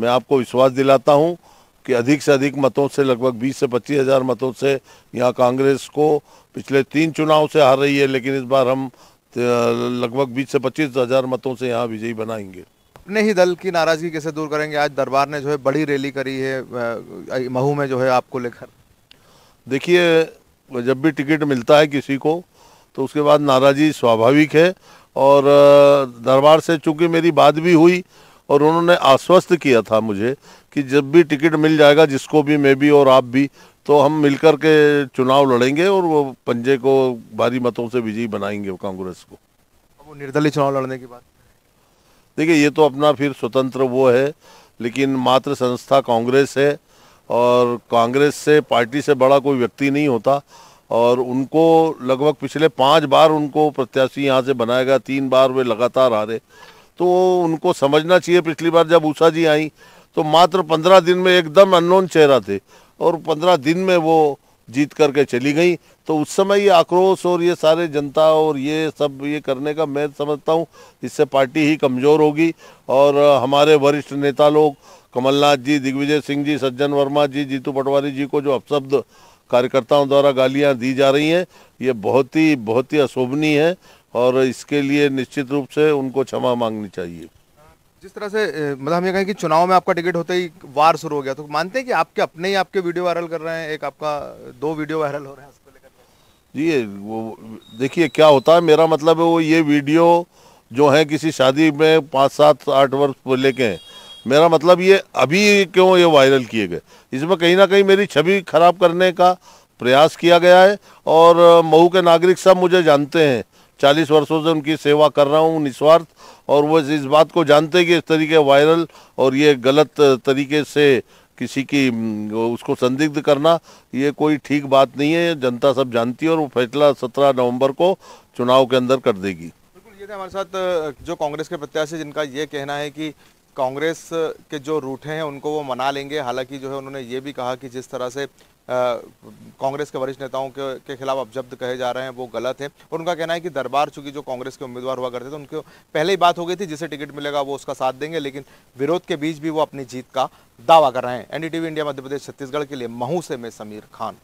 मैं आपको विश्वास दिलाता हूँ कि अधिक से अधिक मतों से लगभग बीस से पच्चीस हज़ार मतों से यहाँ कांग्रेस को पिछले तीन चुनाव से हार रही है लेकिन इस बार हम लगभग बीस से पच्चीस हज़ार मतों से यहाँ विजयी बनाएंगे अपने ही दल की नाराज़गी कैसे दूर करेंगे आज दरबार ने जो है बड़ी रैली करी है महू में जो है आपको लेकर देखिए जब भी टिकट मिलता है किसी को तो उसके बाद नाराज़गी स्वाभाविक है और दरबार से चूंकि मेरी बात भी हुई और उन्होंने आश्वस्त किया था मुझे कि जब भी टिकट मिल जाएगा जिसको भी मैं भी और आप भी तो हम मिलकर के चुनाव लड़ेंगे और वो पंजे को भारी मतों से विजयी बनाएंगे कांग्रेस को वो निर्दलीय चुनाव लड़ने की बात देखिए ये तो अपना फिर स्वतंत्र वो है लेकिन मात्र संस्था कांग्रेस है और कांग्रेस से पार्टी से बड़ा कोई व्यक्ति नहीं होता और उनको लगभग पिछले पाँच बार उनको प्रत्याशी यहाँ से बनाया गया तीन बार वे लगातार आ रहे तो उनको समझना चाहिए पिछली बार जब उषा जी आई तो मात्र पंद्रह दिन में एकदम अननोन चेहरा थे और पंद्रह दिन में वो जीत करके चली गई तो उस समय ये आक्रोश और ये सारे जनता और ये सब ये करने का मैं समझता हूँ इससे पार्टी ही कमज़ोर होगी और हमारे वरिष्ठ नेता लोग कमलनाथ जी दिग्विजय सिंह जी सज्जन वर्मा जी जीतू पटवारी जी को जो अपशब्द कार्यकर्ताओं द्वारा गालियां दी जा रही हैं ये बहुत ही बहुत ही अशोभनीय है और इसके लिए निश्चित रूप से उनको क्षमा मांगनी चाहिए जिस तरह से मतलब हम ये कहें कि चुनाव में आपका टिकट होते ही वार शुरू हो गया तो मानते हैं कि आपके अपने ही आपके वीडियो वायरल कर रहे हैं एक आपका दो वीडियो वायरल हो रहे हैं उसको लेकर जी वो देखिए क्या होता है मेरा मतलब है वो ये वीडियो जो है किसी शादी में पाँच सात आठ वर्ष लेके हैं मेरा मतलब ये अभी क्यों ये वायरल किए गए इसमें कहीं ना कहीं मेरी छवि खराब करने का प्रयास किया गया है और मऊ के नागरिक सब मुझे जानते हैं चालीस वर्षों से उनकी सेवा कर रहा हूँ निस्वार्थ और वो इस बात को जानते हैं कि इस तरीके वायरल और ये गलत तरीके से किसी की उसको संदिग्ध करना ये कोई ठीक बात नहीं है जनता सब जानती है और वो फैसला सत्रह नवंबर को चुनाव के अंदर कर देगी बिल्कुल ये हमारे साथ जो कांग्रेस के प्रत्याशी जिनका ये कहना है कि कांग्रेस के जो रूठे हैं उनको वो मना लेंगे हालांकि जो है उन्होंने ये भी कहा कि जिस तरह से कांग्रेस के वरिष्ठ नेताओं के, के खिलाफ जब्द कहे जा रहे हैं वो गलत है और उनका कहना है कि दरबार चूंकि जो कांग्रेस के उम्मीदवार हुआ करते थे उनको पहले ही बात हो गई थी जिसे टिकट मिलेगा वो उसका साथ देंगे लेकिन विरोध के बीच भी वो अपनी जीत का दावा कर रहे हैं एनडीटीवी इंडिया मध्य प्रदेश छत्तीसगढ़ के लिए महू से मैं समीर खान